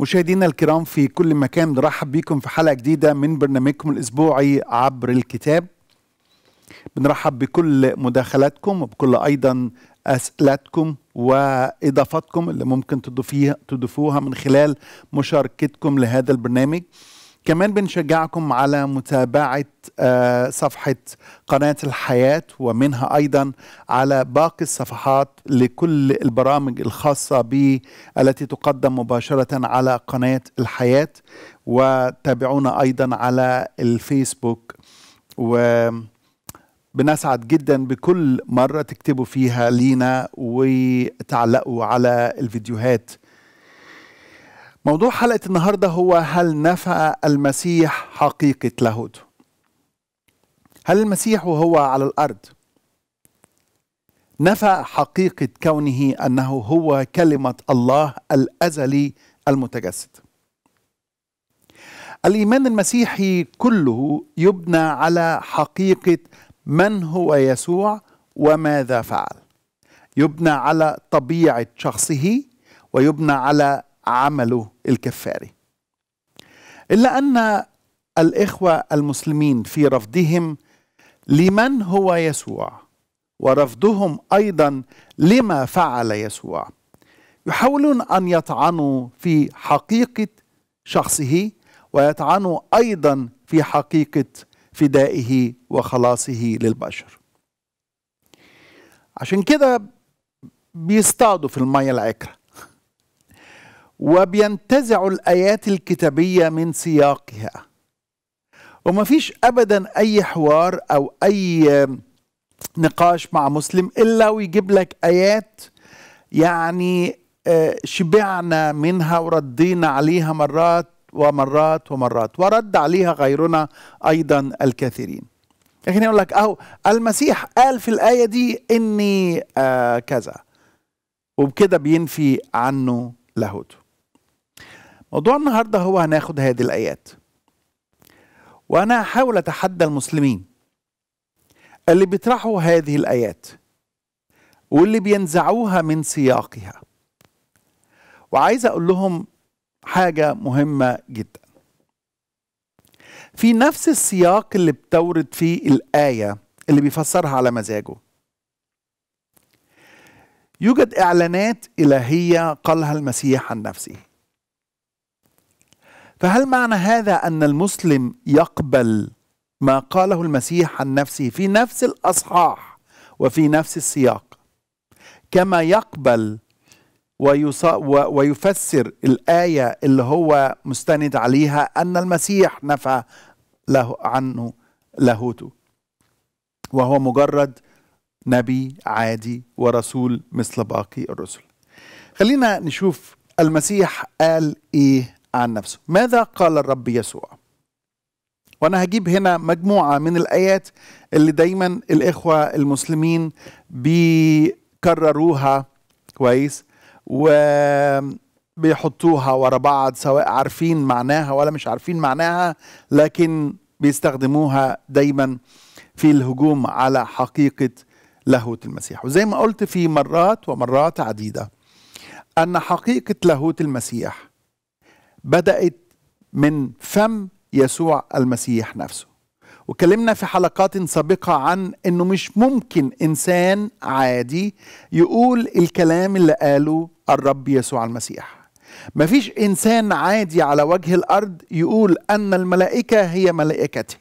مشاهدينا الكرام في كل مكان نرحب بكم في حلقه جديده من برنامجكم الاسبوعي عبر الكتاب بنرحب بكل مداخلاتكم وبكل ايضا اسئلتكم واضافاتكم اللي ممكن تضيفوها من خلال مشاركتكم لهذا البرنامج كمان بنشجعكم على متابعة آه، صفحة قناة الحياة ومنها أيضا على باقي الصفحات لكل البرامج الخاصة بي التي تقدم مباشرة على قناة الحياة وتابعونا أيضا على الفيسبوك و بنسعد جدا بكل مرة تكتبوا فيها لينا وتعلقوا على الفيديوهات موضوع حلقة النهاردة هو هل نفع المسيح حقيقة لاهوته؟ هل المسيح وهو على الأرض نفى حقيقة كونه أنه هو كلمة الله الأزلي المتجسد الإيمان المسيحي كله يبنى على حقيقة من هو يسوع وماذا فعل يبنى على طبيعة شخصه ويبنى على عمله الكفاري إلا أن الإخوة المسلمين في رفضهم لمن هو يسوع ورفضهم أيضا لما فعل يسوع يحاولون أن يطعنوا في حقيقة شخصه ويطعنوا أيضا في حقيقة فدائه وخلاصه للبشر عشان كده بيصطادوا في المية العكرة وبينتزع الآيات الكتابية من سياقها وما فيش أبدا أي حوار أو أي نقاش مع مسلم إلا ويجيب لك آيات يعني آه، شبعنا منها وردينا عليها مرات ومرات ومرات ورد عليها غيرنا أيضا الكثيرين لكن يقول لك أهو المسيح قال في الآية دي إني آه كذا وبكده بينفي عنه لاهوته موضوع النهارده هو هناخد هذه الآيات وأنا هحاول أتحدى المسلمين اللي بيطرحوا هذه الآيات واللي بينزعوها من سياقها وعايز أقول لهم حاجة مهمة جدا في نفس السياق اللي بتورد فيه الآية اللي بيفسرها على مزاجه يوجد إعلانات إلهية قالها المسيح عن نفسه فهل معنى هذا أن المسلم يقبل ما قاله المسيح عن نفسه في نفس الأصحاح وفي نفس السياق كما يقبل ويفسر الآية اللي هو مستند عليها أن المسيح نفى له عنه لاهوته وهو مجرد نبي عادي ورسول مثل باقي الرسل خلينا نشوف المسيح قال ايه عن نفسه ماذا قال الرب يسوع وانا هجيب هنا مجموعه من الايات اللي دايما الاخوه المسلمين بيكرروها كويس و بيحطوها ورا بعض سواء عارفين معناها ولا مش عارفين معناها لكن بيستخدموها دايما في الهجوم على حقيقه لاهوت المسيح وزي ما قلت في مرات ومرات عديده ان حقيقه لاهوت المسيح بدأت من فم يسوع المسيح نفسه وكلمنا في حلقات سابقة عن أنه مش ممكن إنسان عادي يقول الكلام اللي قاله الرب يسوع المسيح مفيش إنسان عادي على وجه الأرض يقول أن الملائكة هي ملائكته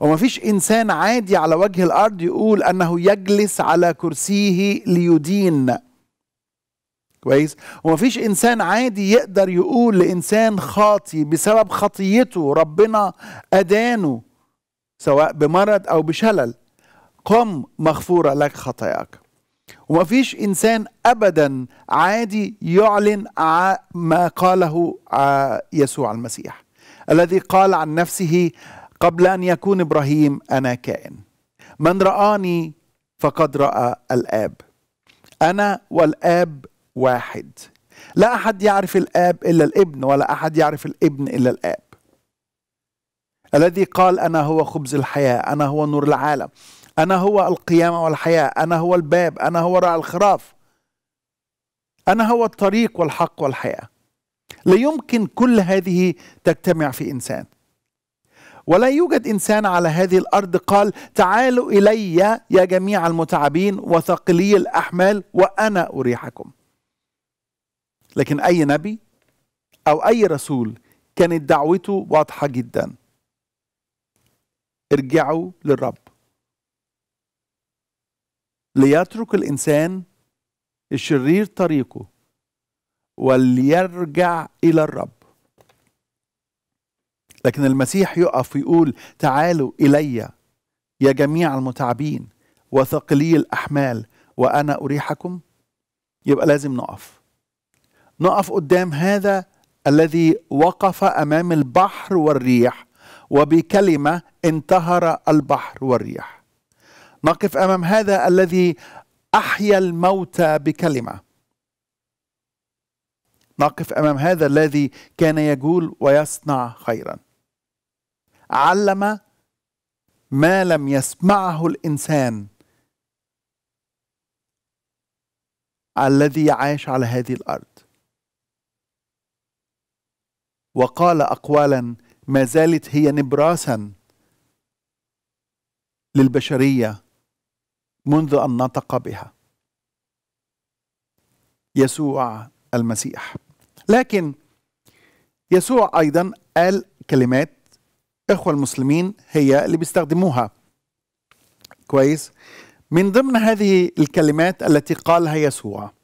ومفيش إنسان عادي على وجه الأرض يقول أنه يجلس على كرسيه ليدين كويس ومفيش انسان عادي يقدر يقول لانسان خاطي بسبب خطيته ربنا ادانه سواء بمرض او بشلل قم مغفوره لك خطاياك ومفيش انسان ابدا عادي يعلن ما قاله يسوع المسيح الذي قال عن نفسه قبل ان يكون ابراهيم انا كائن من رآني فقد رأى الآب أنا والآب واحد لا أحد يعرف الآب إلا الابن ولا أحد يعرف الابن إلا الآب الذي قال أنا هو خبز الحياة أنا هو نور العالم أنا هو القيامة والحياة أنا هو الباب أنا هو راع الخراف أنا هو الطريق والحق والحياة لا يمكن كل هذه تجتمع في إنسان ولا يوجد إنسان على هذه الأرض قال تعالوا إلي يا جميع المتعبين وثقلي الأحمال وأنا أريحكم لكن أي نبي أو أي رسول كانت دعوته واضحة جدا ارجعوا للرب ليترك الإنسان الشرير طريقه وليرجع إلى الرب لكن المسيح يقف ويقول تعالوا إلي يا جميع المتعبين وثقلي الأحمال وأنا أريحكم يبقى لازم نقف نقف قدام هذا الذي وقف امام البحر والريح وبكلمه انتهر البحر والريح نقف امام هذا الذي احيا الموتى بكلمه نقف امام هذا الذي كان يجول ويصنع خيرا علم ما لم يسمعه الانسان الذي عاش على هذه الارض وقال اقوالا ما زالت هي نبراسا للبشريه منذ ان نطق بها يسوع المسيح لكن يسوع ايضا قال كلمات اخوه المسلمين هي اللي بيستخدموها كويس من ضمن هذه الكلمات التي قالها يسوع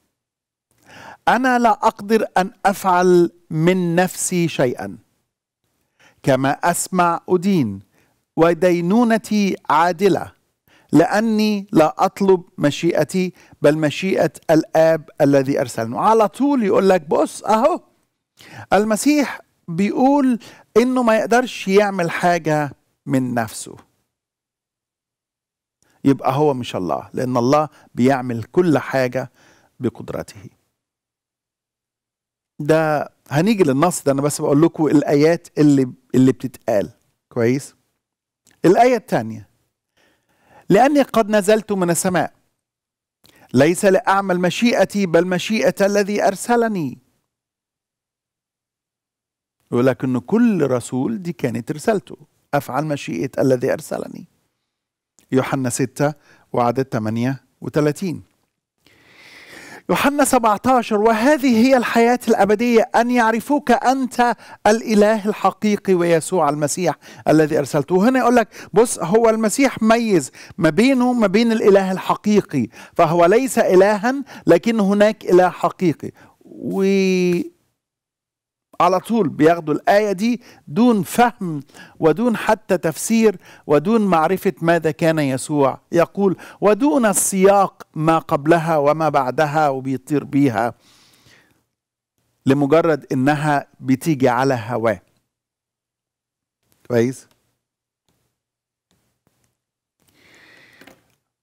انا لا اقدر ان افعل من نفسي شيئا كما اسمع ادين ودينونتي عادله لاني لا اطلب مشيئتي بل مشيئه الاب الذي ارسلني على طول يقول لك بص اهو المسيح بيقول انه ما يقدرش يعمل حاجه من نفسه يبقى هو مش الله لان الله بيعمل كل حاجه بقدرته ده هنيجي للنص ده انا بس بقول لكم الايات اللي اللي بتتقال كويس الايه الثانيه لاني قد نزلت من السماء ليس لاعمل مشيئتي بل مشيئه الذي ارسلني ولكن كل رسول دي كانت رسالته افعل مشيئه الذي ارسلني يوحنا 6 وعدد 38 يوحنا 17 وهذه هي الحياة الأبدية أن يعرفوك أنت الإله الحقيقي ويسوع المسيح الذي أرسلته هنا يقول لك بص هو المسيح ميز ما بينه ما بين الإله الحقيقي فهو ليس إلها لكن هناك إله حقيقي على طول بياخدوا الآية دي دون فهم ودون حتى تفسير ودون معرفة ماذا كان يسوع يقول ودون السياق ما قبلها وما بعدها وبيطير بيها لمجرد إنها بتيجي على هواه كويس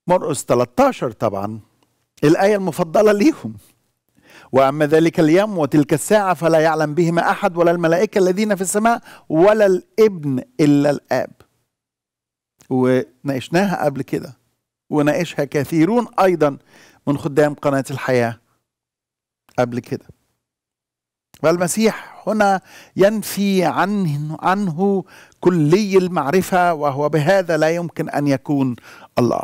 مرقس 13 طبعا الآية المفضلة ليهم وأما ذلك اليوم وتلك الساعة فلا يعلم بهما أحد ولا الملائكة الذين في السماء ولا الابن إلا الآب وناقشناها قبل كده وناقشها كثيرون أيضا من خدام قناة الحياة قبل كده فالمسيح هنا ينفي عنه, عنه كلي المعرفة وهو بهذا لا يمكن أن يكون الله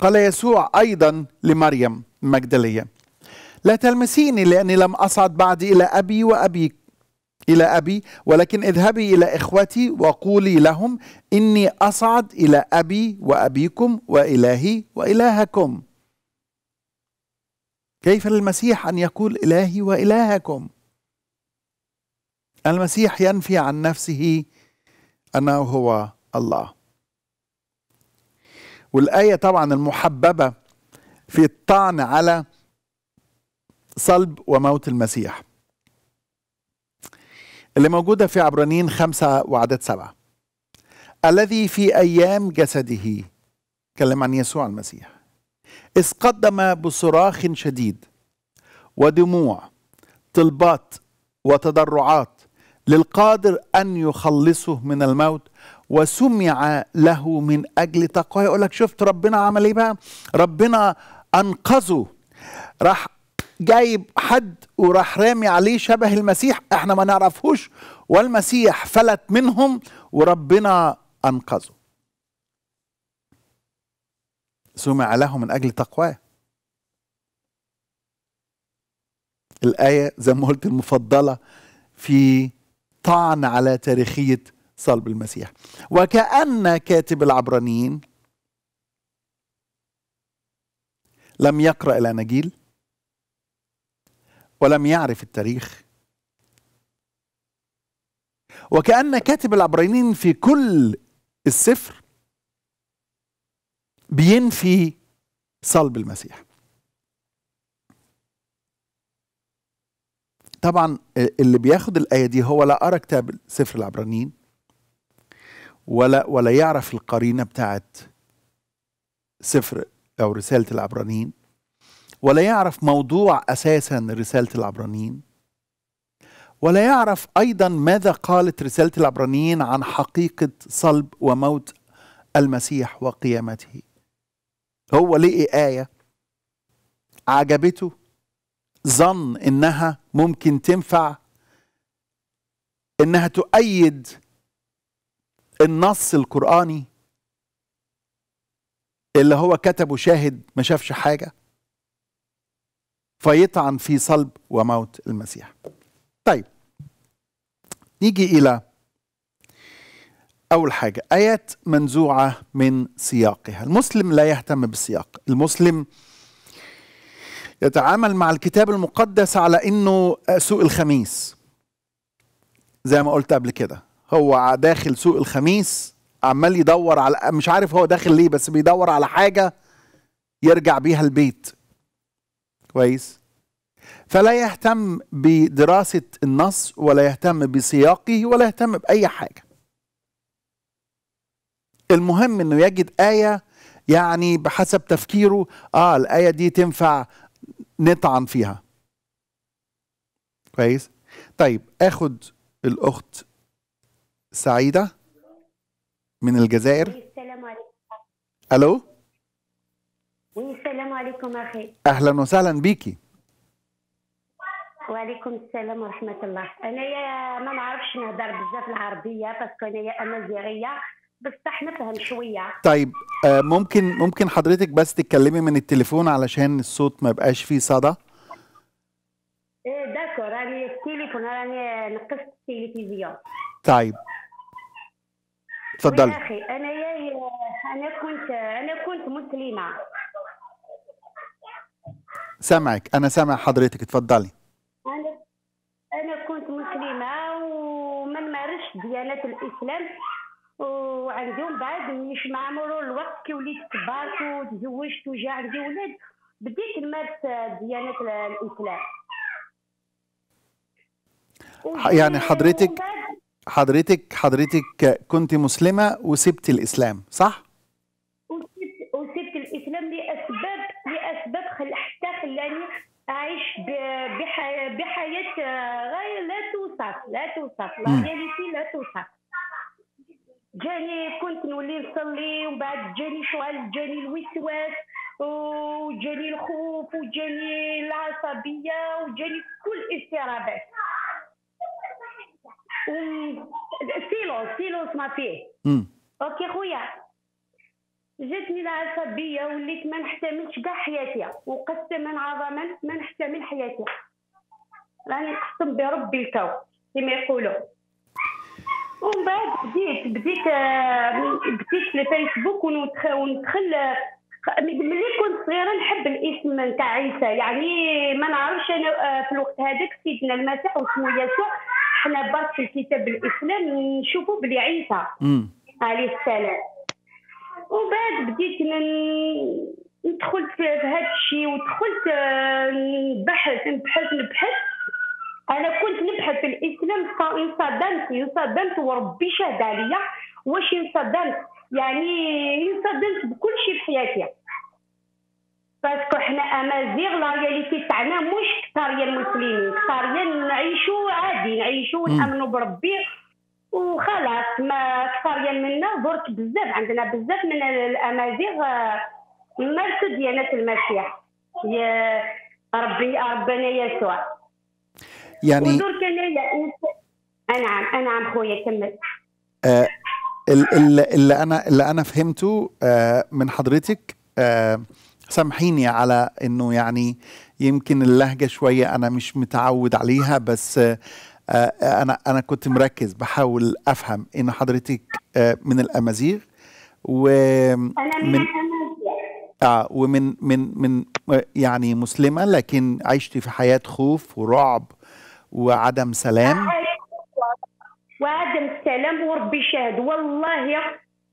قال يسوع أيضا لمريم المجدلية لا تلمسيني لأني لم أصعد بعد إلى أبي وأبيك إلى أبي ولكن اذهبي إلى إخوتي وقولي لهم إني أصعد إلى أبي وأبيكم وإلهي وإلهكم كيف للمسيح أن يقول إلهي وإلهكم المسيح ينفي عن نفسه أنه هو الله والآية طبعا المحببة في الطعن على صلب وموت المسيح اللي موجودة في عبرانيين خمسة وعدد سبعة الذي في أيام جسده كلم عن يسوع المسيح إذ قدم بصراخ شديد ودموع طلبات وتضرعات للقادر أن يخلصه من الموت وسمع له من اجل تقواه يقول لك شفت ربنا عمل ايه بقى ربنا انقذه راح جايب حد وراح رامي عليه شبه المسيح احنا ما نعرفهوش والمسيح فلت منهم وربنا انقذه سمع له من اجل تقواه الايه زي ما قلت المفضله في طعن على تاريخيه صلب المسيح وكأن كاتب العبرانيين لم يقرأ الأناجيل ولم يعرف التاريخ وكأن كاتب العبرانيين في كل السفر بينفي صلب المسيح طبعا آه، اللي بياخد الآية دي هو لا أرى كتاب سفر العبرانيين ولا ولا يعرف القرينه بتاعت سفر او رساله العبرانيين ولا يعرف موضوع اساسا رساله العبرانيين ولا يعرف ايضا ماذا قالت رساله العبرانيين عن حقيقه صلب وموت المسيح وقيامته هو لقي ايه عجبته ظن انها ممكن تنفع انها تؤيد النص القرآني اللي هو كتبه شاهد ما شافش حاجة فيطعن في صلب وموت المسيح طيب نيجي إلى أول حاجة آيات منزوعة من سياقها المسلم لا يهتم بالسياق المسلم يتعامل مع الكتاب المقدس على انه سوق الخميس زي ما قلت قبل كده هو داخل سوق الخميس عمال يدور على مش عارف هو داخل ليه بس بيدور على حاجه يرجع بيها البيت كويس فلا يهتم بدراسه النص ولا يهتم بسياقه ولا يهتم باي حاجه المهم انه يجد ايه يعني بحسب تفكيره اه الايه دي تنفع نطعن فيها كويس طيب اخد الاخت سعيدة من الجزائر إيه، السلام عليكم ألو إيه، السلام عليكم أخي أهلا وسهلا بيكي وعليكم السلام ورحمة الله أنايا ما نعرفش نهضر بزاف العربية باسكو أنايا أمازيغية بصح نفهم شوية طيب آه ممكن ممكن حضرتك بس تتكلمي من التليفون علشان الصوت ما يبقاش فيه صدى إيه داكور راني في التليفون راني نقصت التلفزيون طيب تفضلي يا اخي انا يا انا كنت انا كنت مسلمه سامعك انا سامع حضرتك تفضلي انا انا كنت مسلمه وما نمارسش ديانه الاسلام وعندي بعد مش مع مرور الوقت كي وليت كبرت وتزوجت وجا عندي ولاد بديت نمارس ديانه الاسلام يعني حضرتك حضرتك حضرتك كنت مسلمه وسبت الاسلام صح وسبت وسبت الاسلام لاسباب لاسباب حتى خلاني اعيش بحياه غير لا توصف لا توصف لا رياليتي لا توصف جاني كنت نولي نصلي ومن بعد جاني شغل جاني الوسواس وجاني الخوف وجاني العصبيه وجاني كل اضطرابات سيلو سيلو ما فيه اوكي خويا جاتني العفه بيا وليت ما نحتملش كاع حياتي وقسما عظما ما نحتمل حياتي راني نقسم بربي الكو كما يقولوا ومن بعد بديت بديت آه، بديت في الفيسبوك وندخل ملي كنت صغيره نحب الاسم نتاع عيسى يعني ما نعرفش انا آه، في الوقت هذاك سيدنا المسيح وسمو يسوع حنا برك في الكتاب الاسلام نشوفوا بلي عيسى عليه السلام وبعد بديت ندخل في هذا الشيء ودخلت آه، نبحث نبحث نبحث انا كنت نبحث في الاسلام انصدمت انصدمت وربي شهد عليا واش انصدمت يعني انصدمت بكل شيء في حياتي باسكو حنا امازيغ لا رياليتي تاعنا مشكل كثاريا المسلمين كثاريا نعيشوا عادي نعيشوا ونامنوا بربي وخلاص ما كثاريا منا درت بزاف عندنا بزاف من الامازيغ آه، مارسوا ديانه المسيح يا ربي ربنا يسوع يعني ودرك انايا نعم نعم خويا كمل آه، اللي انا اللي انا فهمته آه، من حضرتك سامحيني على انه يعني يمكن اللهجه شويه انا مش متعود عليها بس آه، آه، انا انا كنت مركز بحاول افهم ان حضرتك آه، من الامازيغ و من اه ومن من من يعني مسلمه لكن عشت في حياه خوف ورعب وعدم سلام وعدم سلام وربي شهد والله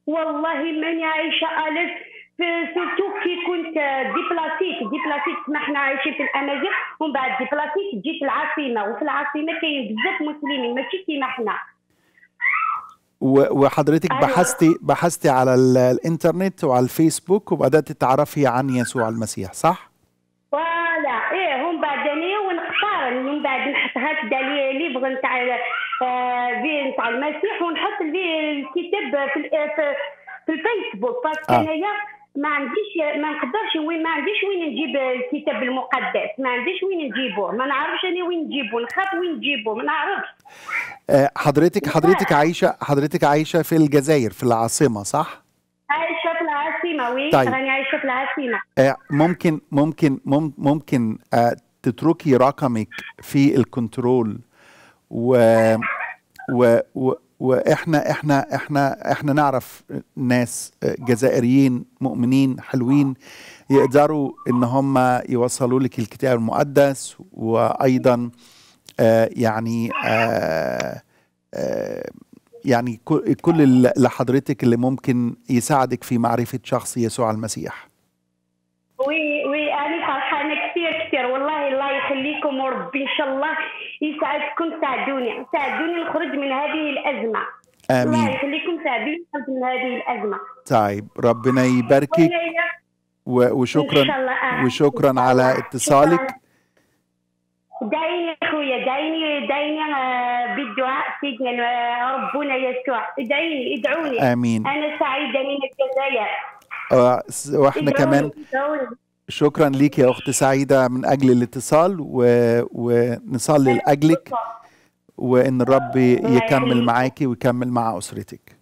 والله ماني عايشه الف سيرتو كي كنت دي بلاستيك كما حنا عايشين في الامازيغ ومن بعد تجي جيت العاصمه وفي العاصمه كاين بزاف مسلمين ماشي كيما حنا وحضرتك أيوة. بحثتي بحثتي على الانترنت وعلى الفيسبوك وبدات تعرفي عن يسوع المسيح صح؟ فوالا ايه هم بعد ونختار من بعد نحط هكذا لي ليفغ نتاع آه، نتاع المسيح ونحط الكتاب في آه، في الفيسبوك باسكو آه. انايا ما عنديش ما نقدرش وين ما عنديش وين نجيب الكتاب المقدس ما عنديش وين نجيبه ما نعرفش انا وين نجيبه نخاف وين نجيبه ما نعرفش آه، حضرتك حضرتك عايشه حضرتك عايشه في الجزائر في العاصمه صح عايشه في العاصمه وي طيب. راني عايشه في العاصمه آه، ممكن ممكن ممكن آه، تتركي رقمك في الكنترول و و, و واحنا احنا احنا احنا نعرف ناس جزائريين مؤمنين حلوين يقدروا ان هم يوصلوا لك الكتاب المقدس وايضا آه، يعني آه، آه، يعني كل اللي حضرتك اللي ممكن يساعدك في معرفه شخص يسوع المسيح. ربي ان شاء الله يساعدكم ساعدوني ساعدوني نخرج من هذه الازمه امين الله يخليكم تساعدوني نخرج من هذه الازمه طيب ربنا يباركك وشكرا إن شاء الله. آه. وشكرا على اتصالك دعيني اخويا دعيني دعيني آه، بالدعاء سيدنا آه، ربنا يسوع ادعيني ادعوني امين انا سعيده من الجزائر واحنا كمان شكرا ليك يا اخت سعيده من اجل الاتصال و... ونصلي لاجلك وان الرب يكمل معاكي ويكمل مع اسرتك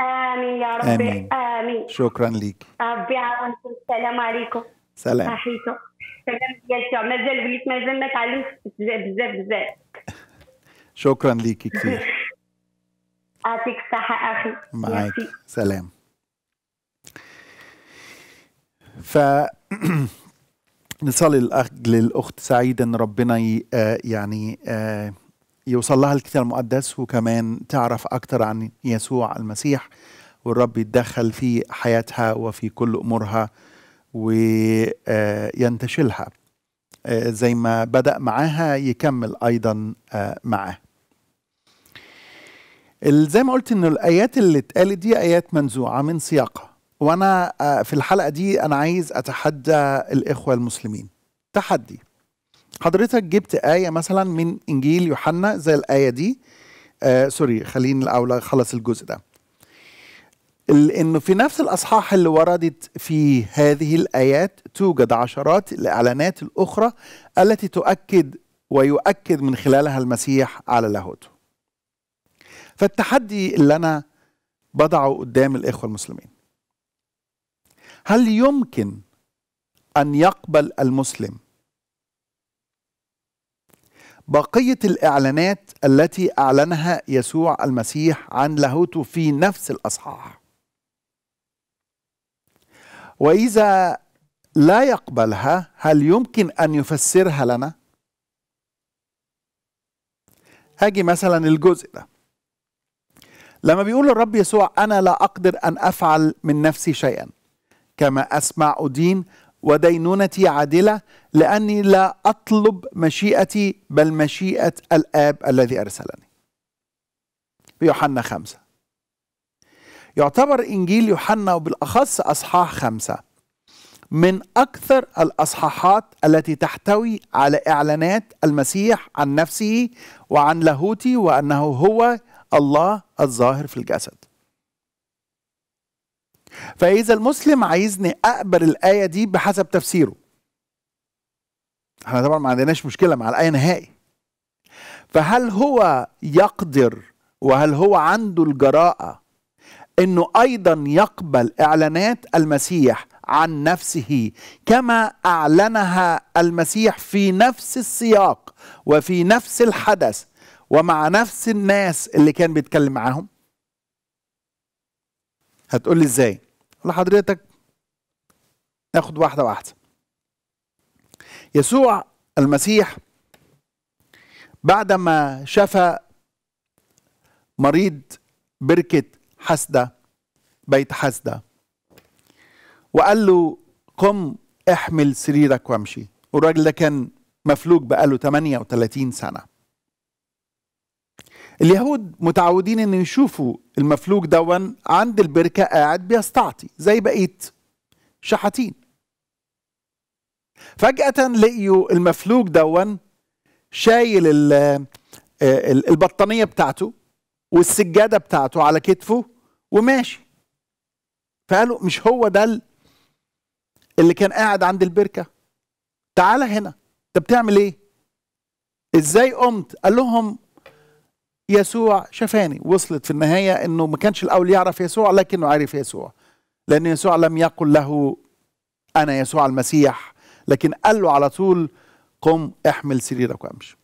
امين يا رب امين, آمين. شكرا ليك ربي يعاونكم السلام عليكم سلام صحيتو سلام مازال مازال ما بزاف بزاف بزاف شكرا ليك كثير يعطيك الصحه اخي معاك سلام ف نصلي للاخت سعيد ان ربنا ي... آه، يعني آه، يوصل لها الكتاب المقدس وكمان تعرف اكثر عن يسوع المسيح والرب يتدخل في حياتها وفي كل امورها وينتشلها آه، زي ما بدا معاها يكمل ايضا معاه زي ما قلت ان الايات اللي اتقالت دي ايات منزوعه من سياقها وانا آه، في الحلقه دي انا عايز اتحدى الاخوه المسلمين تحدي حضرتك جبت ايه مثلا من انجيل يوحنا زي الايه دي آه سوري خليني الاول اخلص الجزء ده انه في نفس الاصحاح اللي وردت في هذه الايات توجد عشرات الاعلانات الاخرى التي تؤكد ويؤكد من خلالها المسيح على لاهوته فالتحدي اللي انا بضعه قدام الاخوه المسلمين هل يمكن ان يقبل المسلم بقيه الاعلانات التي اعلنها يسوع المسيح عن لاهوته في نفس الاصحاح واذا لا يقبلها هل يمكن ان يفسرها لنا هاجي مثلا الجزء ده لما بيقول الرب يسوع انا لا اقدر ان افعل من نفسي شيئا كما أسمع أدين ودينونتي عادلة لأني لا أطلب مشيئتي بل مشيئة الآب الذي أرسلني يوحنا خمسة يعتبر إنجيل يوحنا وبالأخص أصحاح خمسة من أكثر الأصحاحات التي تحتوي على إعلانات المسيح عن نفسه وعن لاهوته وأنه هو الله الظاهر في الجسد فاذا المسلم عايزني اقبل الايه دي بحسب تفسيره احنا طبعا ما عندناش مشكله مع الايه نهائي فهل هو يقدر وهل هو عنده الجراءه انه ايضا يقبل اعلانات المسيح عن نفسه كما اعلنها المسيح في نفس السياق وفي نفس الحدث ومع نفس الناس اللي كان بيتكلم معاهم هتقول لي ازاي لحضرتك ناخد واحدة واحدة يسوع المسيح بعدما شفى مريض بركة حسدة بيت حسدة وقال له قم احمل سريرك وامشي والراجل ده كان مفلوج بقاله 38 سنة اليهود متعودين ان يشوفوا المفلوج دون عند البركة قاعد بيستعطي زي بقية شحاتين فجأة لقيوا المفلوج دون شايل البطانية بتاعته والسجادة بتاعته على كتفه وماشي فقالوا مش هو ده اللي كان قاعد عند البركة تعالى هنا انت بتعمل ايه ازاي قمت قال لهم يسوع شفاني وصلت في النهاية أنه ما كانش الأول يعرف يسوع لكنه عرف يسوع لأن يسوع لم يقل له أنا يسوع المسيح لكن قال له على طول قم احمل سريرك وامشي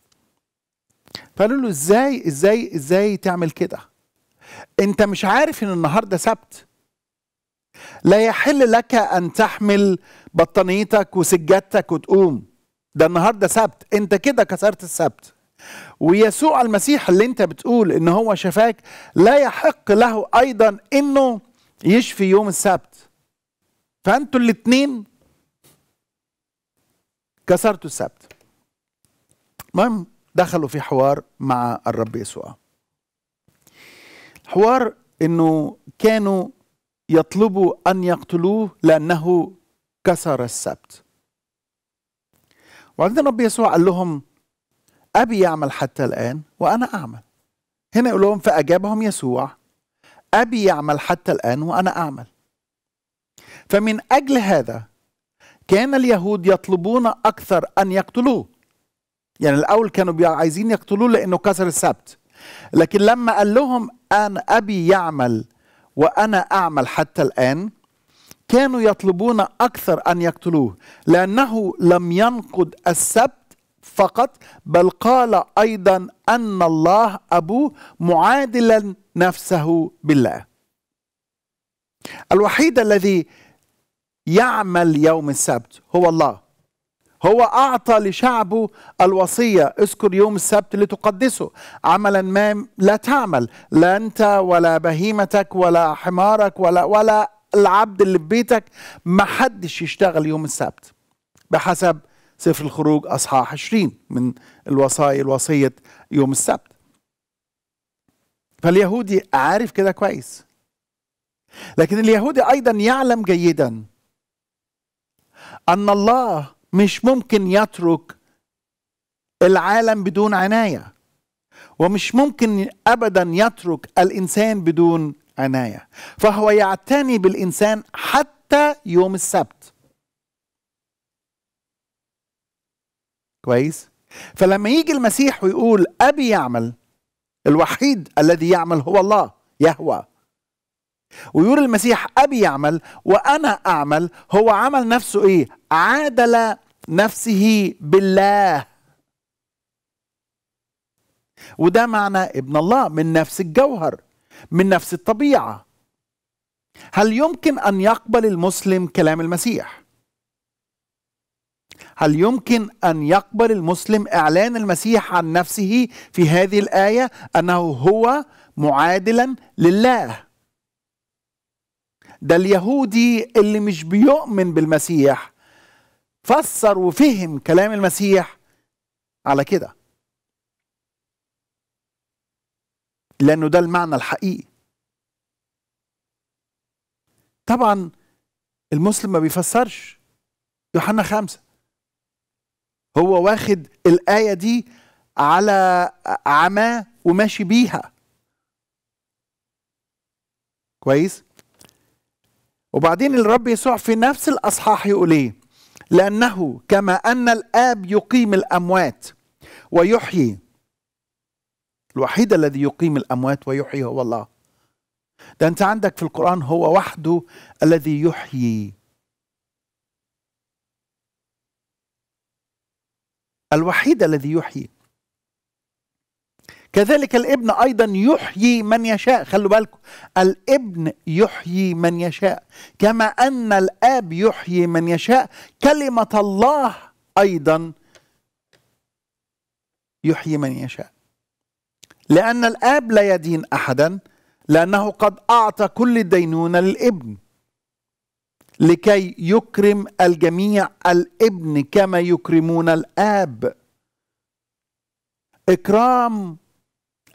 فقالوا له ازاي ازاي ازاي تعمل كده انت مش عارف ان النهارده سبت لا يحل لك ان تحمل بطانيتك وسجادتك وتقوم ده النهارده سبت انت كده كسرت السبت ويسوع المسيح اللي انت بتقول ان هو شفاك لا يحق له ايضا انه يشفي يوم السبت فانتوا الاثنين كسرتوا السبت المهم دخلوا في حوار مع الرب يسوع حوار انه كانوا يطلبوا ان يقتلوه لانه كسر السبت وبعدين الرب يسوع قال لهم أبي يعمل حتى الآن وأنا أعمل هنا يقول لهم فأجابهم يسوع أبي يعمل حتى الآن وأنا أعمل فمن أجل هذا كان اليهود يطلبون أكثر أن يقتلوه يعني الأول كانوا عايزين يقتلوه لأنه كسر السبت لكن لما قال لهم أن أبي يعمل وأنا أعمل حتى الآن كانوا يطلبون أكثر أن يقتلوه لأنه لم ينقض السبت فقط بل قال ايضا ان الله ابوه معادلا نفسه بالله الوحيد الذي يعمل يوم السبت هو الله هو أعطى لشعبه الوصية اذكر يوم السبت لتقدسه عملا ما لا تعمل لا أنت ولا بهيمتك ولا حمارك ولا, ولا العبد اللي في بيتك ما حدش يشتغل يوم السبت بحسب سفر الخروج أصحاح 20 من الوصايا الوصيه يوم السبت فاليهودي عارف كده كويس لكن اليهودي أيضا يعلم جيدا أن الله مش ممكن يترك العالم بدون عناية ومش ممكن أبدا يترك الإنسان بدون عناية فهو يعتني بالإنسان حتى يوم السبت كويس فلما يجي المسيح ويقول ابي يعمل الوحيد الذي يعمل هو الله يهوى ويقول المسيح ابي يعمل وانا اعمل هو عمل نفسه ايه عادل نفسه بالله وده معنى ابن الله من نفس الجوهر من نفس الطبيعه هل يمكن ان يقبل المسلم كلام المسيح هل يمكن ان يقبل المسلم اعلان المسيح عن نفسه في هذه الايه انه هو معادلا لله ده اليهودي اللي مش بيؤمن بالمسيح فسر وفهم كلام المسيح على كده لانه ده المعنى الحقيقي طبعا المسلم ما بيفسرش يوحنا خمسة هو واخد الآية دي على عماه وماشي بيها كويس وبعدين الرب يسوع في نفس الأصحاح يقول إيه لأنه كما أن الآب يقيم الأموات ويحيي الوحيد الذي يقيم الأموات ويحيي هو الله ده أنت عندك في القرآن هو وحده الذي يحيي الوحيد الذي يحيي كذلك الابن ايضا يحيي من يشاء خلوا بالكم الابن يحيي من يشاء كما ان الاب يحيي من يشاء كلمه الله ايضا يحيي من يشاء لان الاب لا يدين احدا لانه قد اعطى كل الدينونه للابن لكي يكرم الجميع الابن كما يكرمون الاب اكرام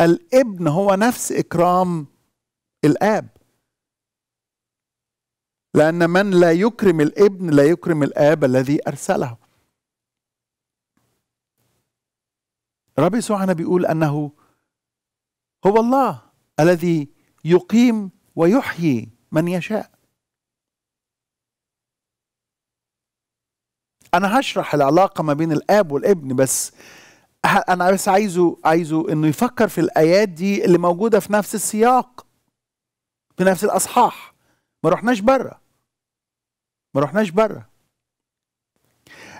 الابن هو نفس اكرام الاب لان من لا يكرم الابن لا يكرم الاب الذي ارسله الرب يسوع بيقول انه هو الله الذي يقيم ويحيي من يشاء انا هشرح العلاقه ما بين الاب والابن بس انا بس عايزه عايزه انه يفكر في الايات دي اللي موجوده في نفس السياق في نفس الاصحاح ما رحناش بره ما رحناش بره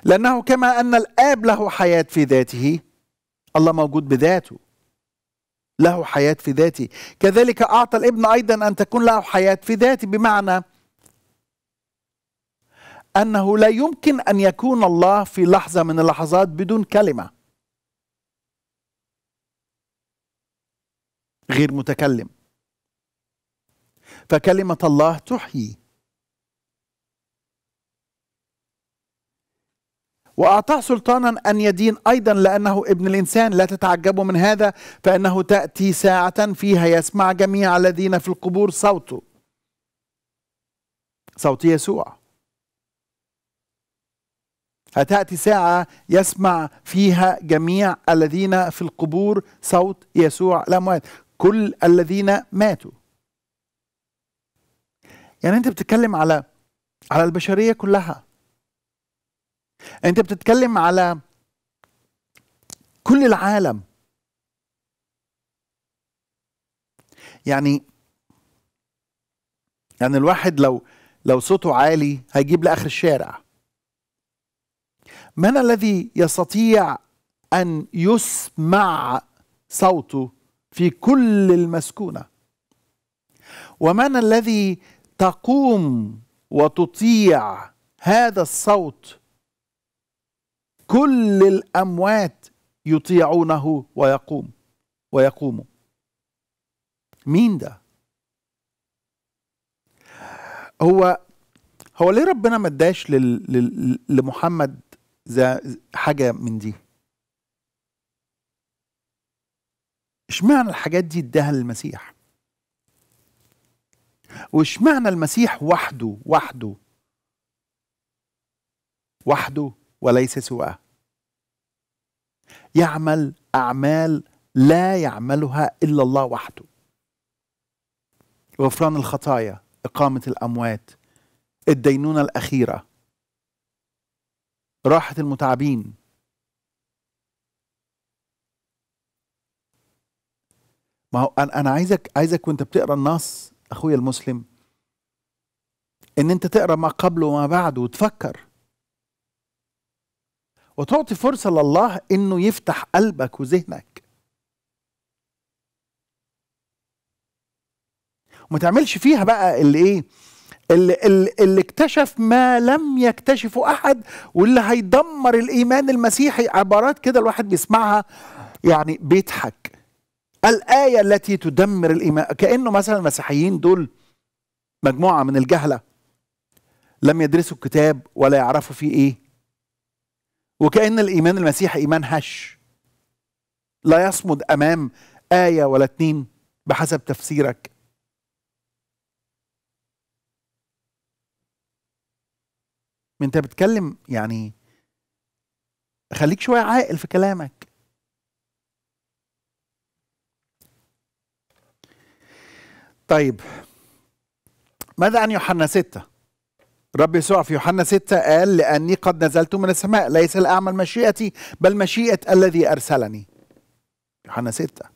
لانه كما ان الاب له حياه في ذاته الله موجود بذاته له حياه في ذاته كذلك اعطى الابن ايضا ان تكون له حياه في ذاته بمعنى أنه لا يمكن أن يكون الله في لحظة من اللحظات بدون كلمة غير متكلم فكلمة الله تحيي وأعطاه سلطانا أن يدين أيضا لأنه ابن الإنسان لا تتعجبوا من هذا فإنه تأتي ساعة فيها يسمع جميع الذين في القبور صوته صوت يسوع هتأتي ساعة يسمع فيها جميع الذين في القبور صوت يسوع الأموات كل الذين ماتوا يعني أنت بتتكلم على على البشرية كلها أنت بتتكلم على كل العالم يعني يعني الواحد لو لو صوته عالي هيجيب لآخر الشارع من الذي يستطيع ان يسمع صوته في كل المسكونه ومن الذي تقوم وتطيع هذا الصوت كل الاموات يطيعونه ويقوم ويقوموا مين ده هو هو ليه ربنا ما اداش لمحمد حاجه من دي اشمعنى الحاجات دي اداها للمسيح واشمعنى المسيح وحده وحده وحده وليس سواه يعمل اعمال لا يعملها الا الله وحده غفران الخطايا اقامه الاموات الدينونه الاخيره راحة المتعبين ما هو انا عايزك عايزك وانت بتقرا النص اخويا المسلم ان انت تقرا ما قبله وما بعده وتفكر وتعطي فرصه لله انه يفتح قلبك وذهنك وما تعملش فيها بقى اللي ايه اللي, اللي اكتشف ما لم يكتشفه احد واللي هيدمر الايمان المسيحي عبارات كده الواحد بيسمعها يعني بيضحك الايه التي تدمر الايمان كانه مثلا المسيحيين دول مجموعه من الجهله لم يدرسوا الكتاب ولا يعرفوا فيه ايه وكان الايمان المسيحي ايمان هش لا يصمد امام ايه ولا اتنين بحسب تفسيرك ما انت بتكلم يعني خليك شويه عاقل في كلامك طيب ماذا عن يوحنا 6 رب يسوع في يوحنا 6 قال لأني قد نزلت من السماء ليس لأعمل مشيئتي بل مشيئة الذي أرسلني يوحنا 6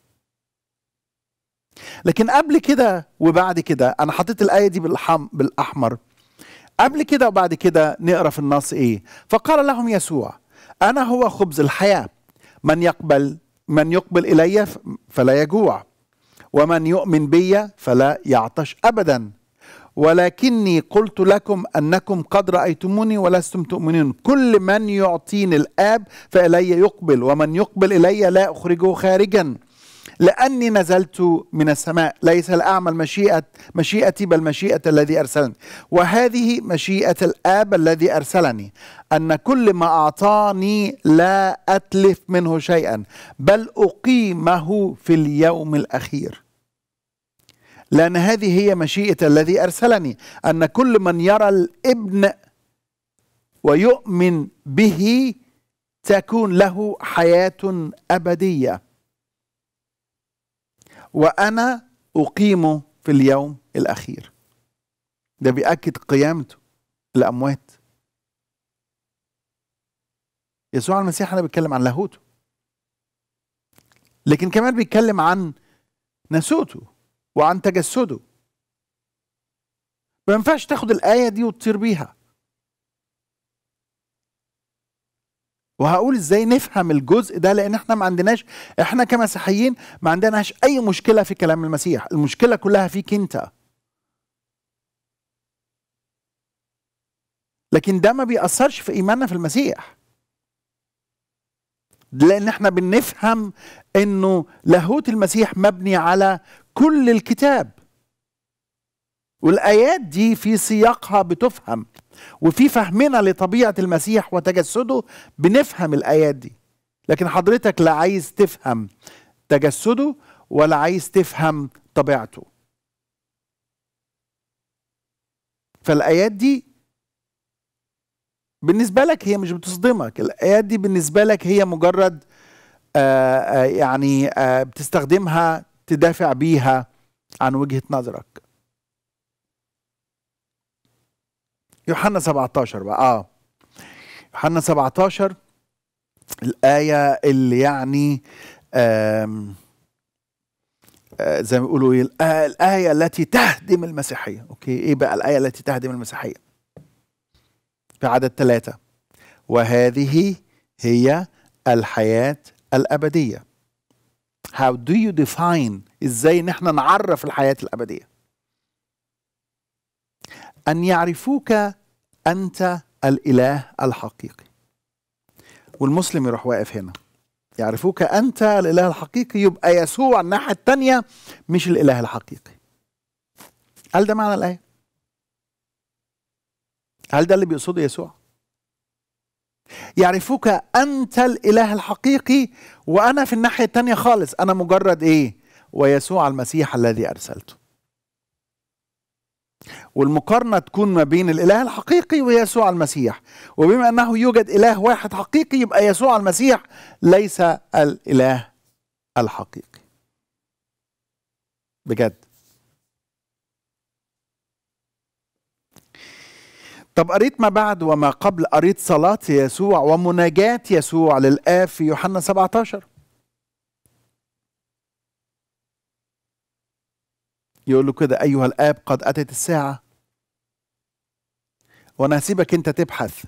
لكن قبل كده وبعد كده أنا حطيت الآية دي بالحم بالأحمر قبل كده وبعد كده نقرا في النص ايه فقال لهم يسوع انا هو خبز الحياه من يقبل من يقبل الي فلا يجوع ومن يؤمن بي فلا يعطش ابدا ولكني قلت لكم انكم قد رايتموني ولستم تؤمنون كل من يعطيني الاب فالي يقبل ومن يقبل الي لا اخرجه خارجا لأني نزلت من السماء ليس لأعمل مشيئة مشيئتي بل مشيئة الذي أرسلني وهذه مشيئة الآب الذي أرسلني أن كل ما أعطاني لا أتلف منه شيئا بل أقيمه في اليوم الأخير لأن هذه هي مشيئة الذي أرسلني أن كل من يرى الابن ويؤمن به تكون له حياة أبدية وأنا أقيمه في اليوم الأخير ده بيأكد قيامته الأموات يسوع المسيح أنا بيتكلم عن لاهوته لكن كمان بيتكلم عن ناسوته وعن تجسده ما ينفعش تاخد الآية دي وتطير بيها وهقول ازاي نفهم الجزء ده لان احنا ما عندناش احنا كمسيحيين ما عندناش اي مشكله في كلام المسيح المشكله كلها فيك انت لكن ده ما بيأثرش في إيماننا في المسيح لأن احنا بنفهم أنه لاهوت المسيح مبني على كل الكتاب والايات دي في سياقها بتفهم وفي فهمنا لطبيعه المسيح وتجسده بنفهم الايات دي لكن حضرتك لا عايز تفهم تجسده ولا عايز تفهم طبيعته فالايات دي بالنسبه لك هي مش بتصدمك الايات دي بالنسبه لك هي مجرد آآ آه، آه، يعني آآ آه، بتستخدمها تدافع بيها عن وجهه نظرك يوحنا 17 بقى اه يوحنا 17 الآية اللي يعني آم آه، زي ما بيقولوا ايه الآية التي تهدم المسيحية اوكي ايه بقى الآية التي تهدم المسيحية في عدد ثلاثة وهذه هي الحياة الأبدية how do you define ازاي ان احنا نعرف الحياة الأبدية ان يعرفوك انت الاله الحقيقي والمسلم يروح واقف هنا يعرفوك انت الاله الحقيقي يبقى يسوع الناحيه الثانيه مش الاله الحقيقي هل ده معنى الايه هل ده اللي بيقصده يسوع يعرفوك انت الاله الحقيقي وانا في الناحيه الثانيه خالص انا مجرد ايه ويسوع المسيح الذي ارسلته والمقارنة تكون ما بين الإله الحقيقي ويسوع المسيح وبما أنه يوجد إله واحد حقيقي يبقى يسوع المسيح ليس الإله الحقيقي بجد طب قريت ما بعد وما قبل قريت صلاة يسوع ومناجاة يسوع للآب في يوحنا 17 يقول له كده أيها الآب قد أتت الساعة وأنا هسيبك أنت تبحث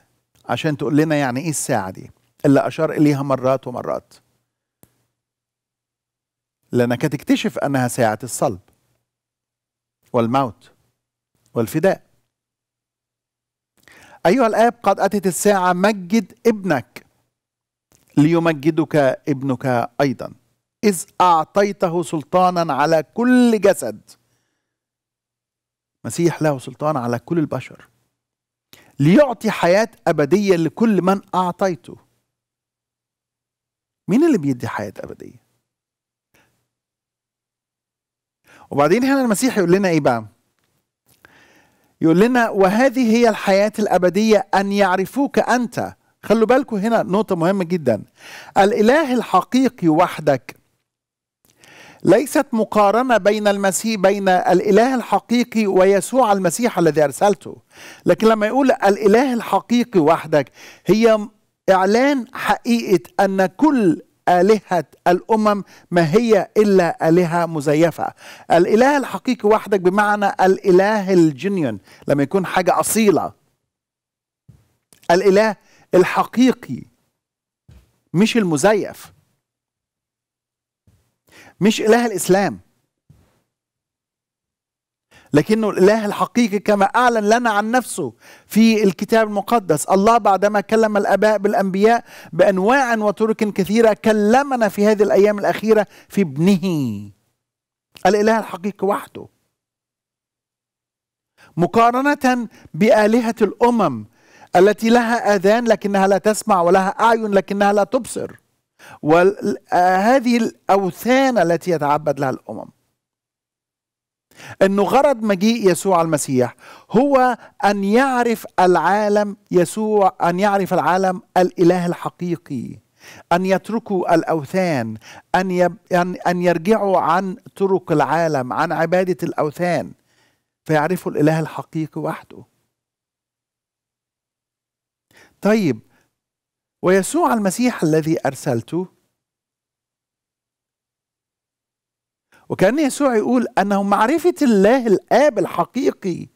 عشان تقول لنا يعني إيه الساعة دي اللي أشار إليها مرات ومرات لأنك تكتشف أنها ساعة الصلب والموت والفداء أيها الآب قد أتت الساعة مجد ابنك ليمجدك ابنك أيضا إذ أعطيته سلطانا على كل جسد المسيح له سلطان على كل البشر ليعطي حياة أبدية لكل من أعطيته مين اللي بيدي حياة أبدية وبعدين هنا المسيح يقول لنا إيه بقى يقول لنا وهذه هي الحياة الأبدية أن يعرفوك أنت خلوا بالكم هنا نقطة مهمة جدا الإله الحقيقي وحدك ليست مقارنة بين المسيح بين الإله الحقيقي ويسوع المسيح الذي أرسلته لكن لما يقول الإله الحقيقي وحدك هي إعلان حقيقة أن كل آلهة الأمم ما هي إلا آلهة مزيفة الإله الحقيقي وحدك بمعنى الإله الجنيون لما يكون حاجة أصيلة الإله الحقيقي مش المزيف مش إله الإسلام لكنه الإله الحقيقي كما أعلن لنا عن نفسه في الكتاب المقدس الله بعدما كلم الآباء بالأنبياء بأنواع وطرق كثيرة كلمنا في هذه الأيام الأخيرة في ابنه الإله الحقيقي وحده مقارنة بآلهة الأمم التي لها آذان لكنها لا تسمع ولها أعين لكنها لا تبصر وهذه آه، الأوثان التي يتعبد لها الأمم أنه غرض مجيء يسوع المسيح هو أن يعرف العالم يسوع أن يعرف العالم الإله الحقيقي أن يتركوا الأوثان أن, يب... أن... أن يرجعوا عن طرق العالم عن عبادة الأوثان فيعرفوا الإله الحقيقي وحده طيب ويسوع المسيح الذي أرسلته وكأن يسوع يقول أنه معرفة الله الآب الحقيقي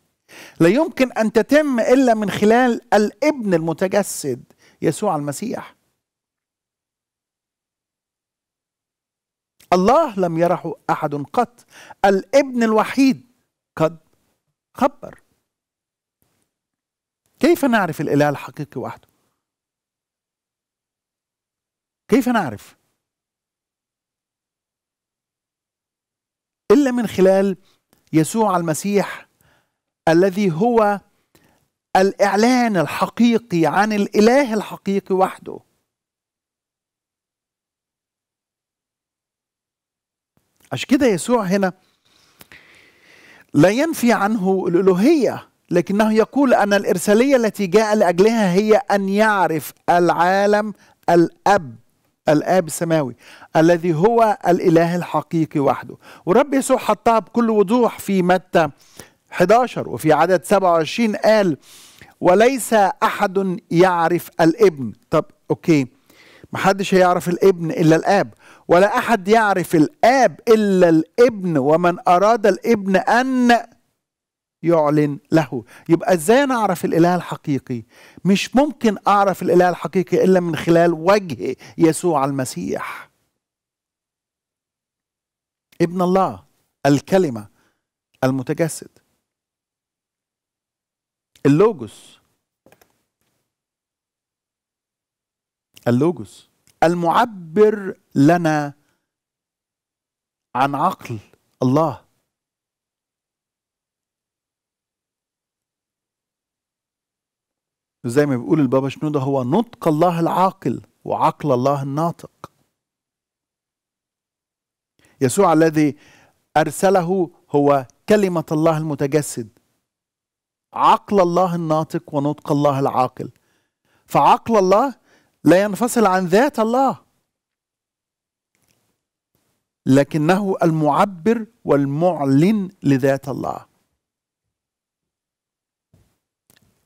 لا يمكن أن تتم إلا من خلال الابن المتجسد يسوع المسيح الله لم يره أحد قط الابن الوحيد قد خبر كيف نعرف الإله الحقيقي وحده كيف نعرف الا من خلال يسوع المسيح الذي هو الاعلان الحقيقي عن الاله الحقيقي وحده عشان كده يسوع هنا لا ينفي عنه الالوهيه لكنه يقول ان الارساليه التي جاء لاجلها هي ان يعرف العالم الاب الاب السماوي الذي هو الاله الحقيقي وحده ورب يسوع حطها بكل وضوح في متى 11 وفي عدد 27 قال وليس احد يعرف الابن طب اوكي محدش هيعرف الابن الا الاب ولا احد يعرف الاب الا الابن ومن اراد الابن ان يعلن له يبقى ازاي نعرف الاله الحقيقي مش ممكن اعرف الاله الحقيقي الا من خلال وجه يسوع المسيح ابن الله الكلمه المتجسد اللوجوس اللوجوس المعبر لنا عن عقل الله زي ما بيقول البابا شنودة هو نطق الله العاقل وعقل الله الناطق يسوع الذي أرسله هو كلمة الله المتجسد عقل الله الناطق ونطق الله العاقل فعقل الله لا ينفصل عن ذات الله لكنه المعبر والمعلن لذات الله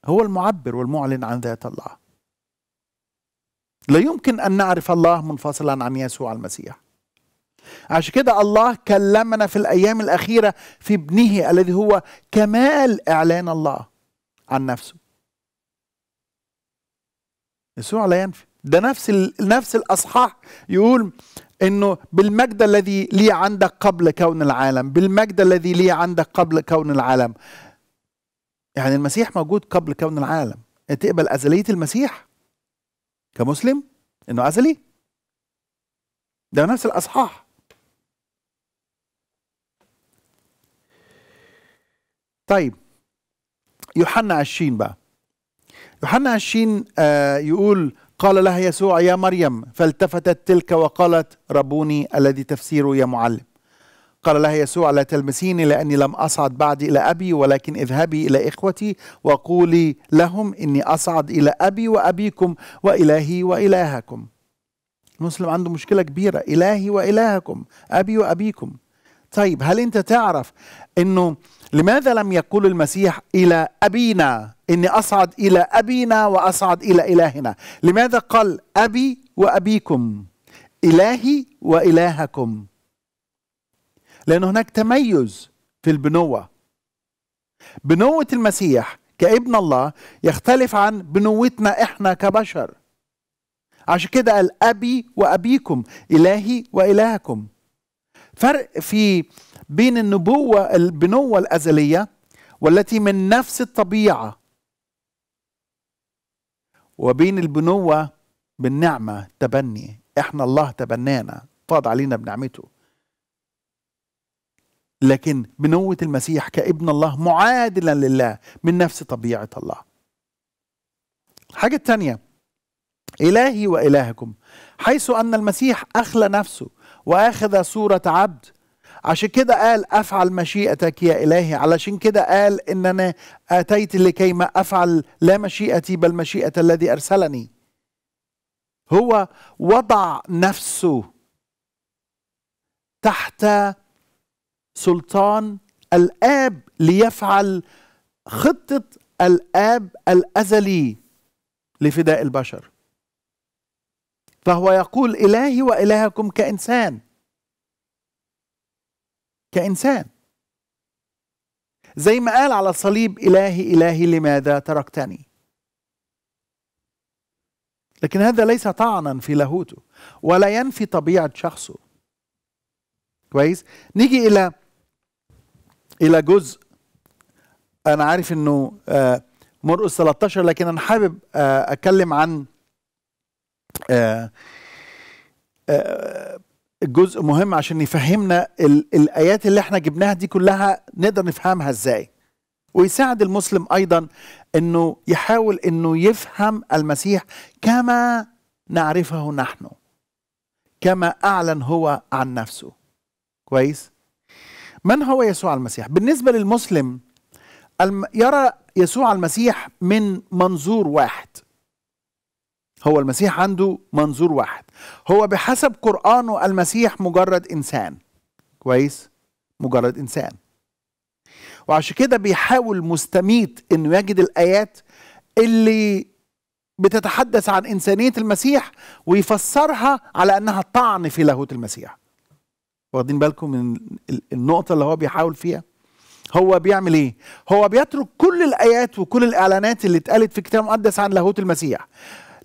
هو المعبر والمعلن عن ذات الله لا يمكن أن نعرف الله منفصلا عن يسوع المسيح عشان كده الله كلمنا في الأيام الأخيرة في ابنه الذي هو كمال إعلان الله عن نفسه يسوع لا ينفي ده نفس نفس الاصحاح يقول انه بالمجد الذي لي عندك قبل كون العالم بالمجد الذي لي عندك قبل كون العالم يعني المسيح موجود قبل كون العالم تقبل أزلية المسيح كمسلم إنه أزلي ده نفس الأصحاح طيب يوحنا عشرين بقى يوحنا عشرين آه يقول قال لها يسوع يا مريم فالتفتت تلك وقالت ربوني الذي تفسيره يا معلم قال لها يسوع لا تلمسيني لأني لم أصعد بعد إلى أبي ولكن اذهبي إلى إخوتي وقولي لهم إني أصعد إلى أبي وأبيكم وإلهي وإلهكم المسلم عنده مشكلة كبيرة إلهي وإلهكم أبي وأبيكم طيب هل أنت تعرف أنه لماذا لم يقول المسيح إلى أبينا إني أصعد إلى أبينا وأصعد إلى إلهنا لماذا قال أبي وأبيكم إلهي وإلهكم لأن هناك تميز في البنوة بنوة المسيح كابن الله يختلف عن بنوتنا احنا كبشر عشان كده قال أبي وأبيكم إلهي وإلهكم فرق في بين النبوة البنوة الأزلية والتي من نفس الطبيعة وبين البنوة بالنعمة تبني احنا الله تبنانا فاض علينا بنعمته لكن بنوة المسيح كابن الله معادلا لله من نفس طبيعة الله الحاجة الثانية إلهي وإلهكم حيث أن المسيح أخلى نفسه وأخذ صورة عبد عشان كده قال أفعل مشيئتك يا إلهي علشان كده قال إن أنا أتيت لكي ما أفعل لا مشيئتي بل مشيئة الذي أرسلني هو وضع نفسه تحت سلطان الآب ليفعل خطة الآب الأزلي لفداء البشر فهو يقول إلهي وإلهكم كإنسان كإنسان زي ما قال على الصليب إلهي إلهي لماذا تركتني لكن هذا ليس طعنا في لاهوته ولا ينفي طبيعة شخصه كويس نيجي إلى الى جزء انا عارف انه آه، مرقس 13 لكن انا حابب آه، اتكلم عن آه، جزء مهم عشان يفهمنا الايات اللي احنا جبناها دي كلها نقدر نفهمها ازاي ويساعد المسلم ايضا انه يحاول انه يفهم المسيح كما نعرفه نحن كما اعلن هو عن نفسه كويس من هو يسوع المسيح بالنسبه للمسلم يرى يسوع المسيح من منظور واحد هو المسيح عنده منظور واحد هو بحسب قرآنه المسيح مجرد إنسان كويس مجرد إنسان وعشان كده بيحاول مستميت إنه يجد الآيات اللي بتتحدث عن إنسانية المسيح ويفسرها على أنها طعن في لاهوت المسيح واخدين بالكم من النقطة اللي هو بيحاول فيها هو بيعمل ايه هو بيترك كل الايات وكل الاعلانات اللي اتقالت في الكتاب المقدس عن لاهوت المسيح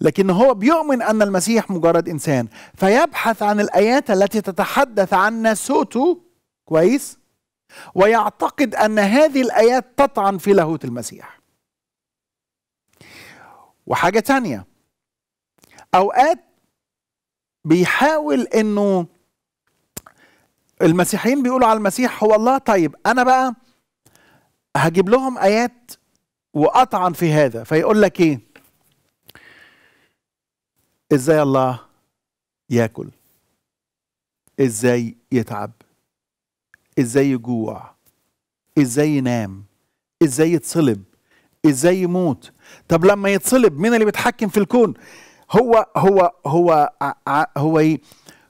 لكن هو بيؤمن ان المسيح مجرد انسان فيبحث عن الايات التي تتحدث عن ناسوته كويس ويعتقد ان هذه الايات تطعن في لاهوت المسيح وحاجه تانيه اوقات بيحاول انه المسيحيين بيقولوا على المسيح هو الله طيب انا بقى هجيب لهم ايات واطعن في هذا فيقول لك ايه ازاي الله ياكل ازاي يتعب ازاي يجوع ازاي ينام ازاي يتصلب ازاي يموت طب لما يتصلب مين اللي بيتحكم في الكون هو هو هو هو هو, إيه؟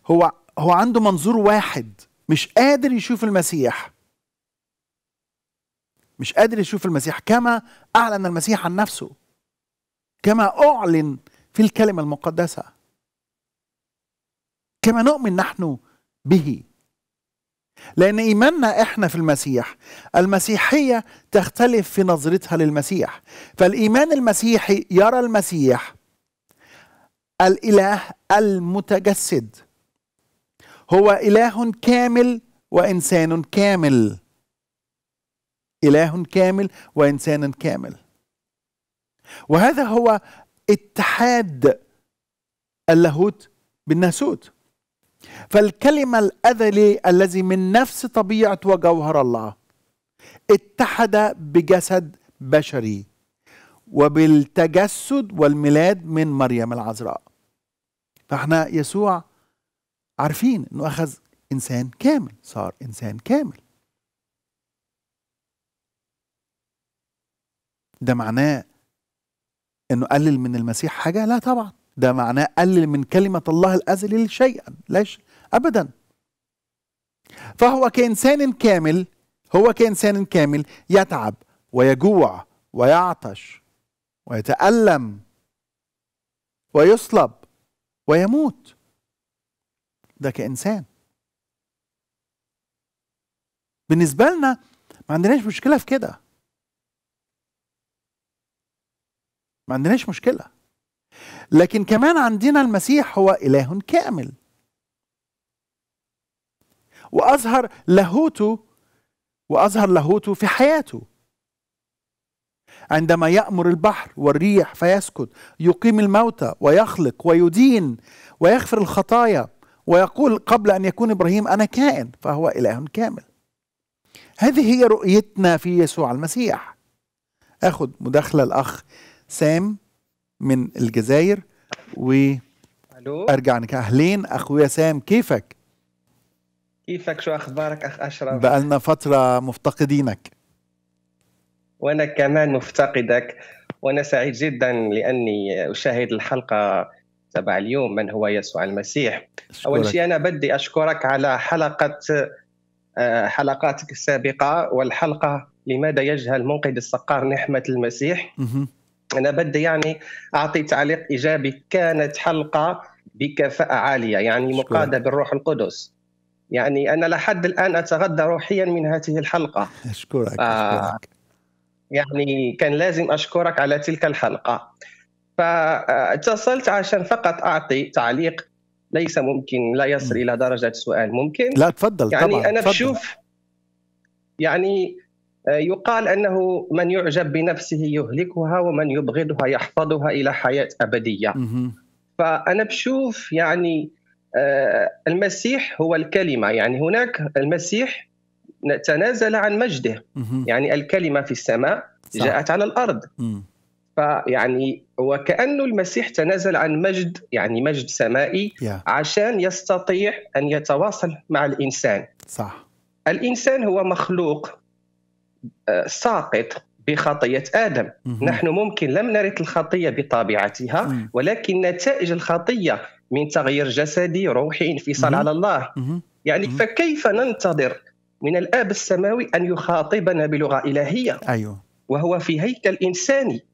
هو, هو عنده منظور واحد مش قادر يشوف المسيح مش قادر يشوف المسيح كما اعلن المسيح عن نفسه كما اعلن في الكلمه المقدسه كما نؤمن نحن به لان ايماننا احنا في المسيح المسيحيه تختلف في نظرتها للمسيح فالايمان المسيحي يرى المسيح الاله المتجسد هو إله كامل وإنسان كامل إله كامل وإنسان كامل وهذا هو اتحاد اللاهوت بالناسوت فالكلمة الأذلي الذي من نفس طبيعة وجوهر الله اتحد بجسد بشري وبالتجسد والميلاد من مريم العذراء فاحنا يسوع عارفين انه اخذ انسان كامل صار انسان كامل ده معناه انه قلل من المسيح حاجه لا طبعا ده معناه قلل من كلمه الله الازل شيئا ليش ابدا فهو كانسان كامل هو كانسان كامل يتعب ويجوع ويعطش ويتالم ويصلب ويموت ده كإنسان بالنسبة لنا ما عندناش مشكلة في كده ما عندناش مشكلة لكن كمان عندنا المسيح هو إله كامل وأظهر لاهوته وأظهر لاهوته في حياته عندما يأمر البحر والريح فيسكت يقيم الموتى ويخلق ويدين ويغفر الخطايا ويقول قبل أن يكون إبراهيم أنا كائن فهو إله كامل هذه هي رؤيتنا في يسوع المسيح أخذ مداخلة الأخ سام من الجزائر و أرجع لك أهلين أخويا سام كيفك؟ كيفك شو أخبارك أخ أشرف؟ بقالنا فترة مفتقدينك وأنا كمان مفتقدك وأنا سعيد جدا لأني أشاهد الحلقة تبع اليوم من هو يسوع المسيح أشكرك. أول شيء أنا بدي أشكرك على حلقة آه، حلقاتك السابقة والحلقة لماذا يجهل منقذ السقار نحمة المسيح أنا بدي يعني أعطي تعليق إيجابي كانت حلقة بكفاءة عالية يعني مقادة بالروح القدس يعني أنا لحد الآن أتغذى روحيا من هذه الحلقة أشكرك, آه، أشكرك. يعني كان لازم أشكرك على تلك الحلقة فاتصلت عشان فقط اعطي تعليق ليس ممكن لا يصل الى درجه سؤال ممكن لا تفضل يعني طبعا انا تفضل. بشوف يعني آه، يقال انه من يعجب بنفسه يهلكها ومن يبغضها يحفظها الى حياه ابديه فانا بشوف يعني آه، المسيح هو الكلمه يعني هناك المسيح تنازل عن مجده يعني الكلمه في السماء جاءت على الارض فيعني وكأنه المسيح تنازل عن مجد يعني مجد سمائي yeah. عشان يستطيع أن يتواصل مع الإنسان صح الإنسان هو مخلوق آه، ساقط بخطية آدم مم. نحن ممكن لم نرث الخطية بطبيعتها مم. ولكن نتائج الخطية من تغيير جسدي روحي انفصال على الله مم. يعني مم. فكيف ننتظر من الآب السماوي أن يخاطبنا بلغة إلهية أيوه وهو في هيكل انساني